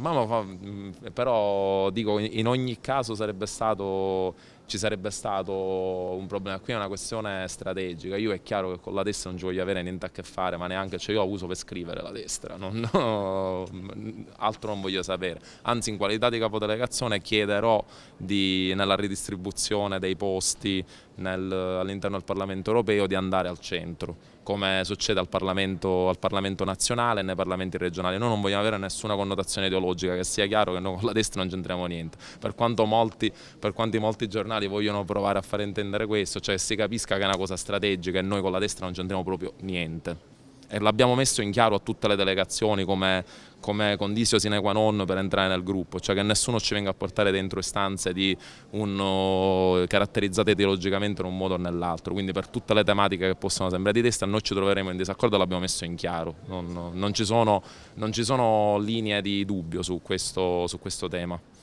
mamma fa, mm, però dico in ogni caso sarebbe stato ci sarebbe stato un problema. Qui è una questione strategica. Io è chiaro che con la destra non ci voglio avere niente a che fare, ma neanche cioè io la uso per scrivere la destra, non, no, altro non voglio sapere. Anzi, in qualità di capodelegazione chiederò di, nella ridistribuzione dei posti all'interno del Parlamento europeo di andare al centro, come succede al Parlamento, al Parlamento, nazionale e nei Parlamenti regionali. Noi non vogliamo avere nessuna connotazione ideologica, che sia chiaro che noi con la destra non c'entriamo niente. Per quanto molti, per quanti molti giornali nazionali vogliono provare a far intendere questo, cioè si capisca che è una cosa strategica e noi con la destra non ci andremo proprio niente. E l'abbiamo messo in chiaro a tutte le delegazioni come, come condizio sine qua non per entrare nel gruppo, cioè che nessuno ci venga a portare dentro istanze di un, oh, caratterizzate ideologicamente in un modo o nell'altro, quindi per tutte le tematiche che possono sembrare di destra noi ci troveremo in disaccordo, l'abbiamo messo in chiaro, non, non, ci sono, non, ci sono, linee di dubbio su questo, su questo tema.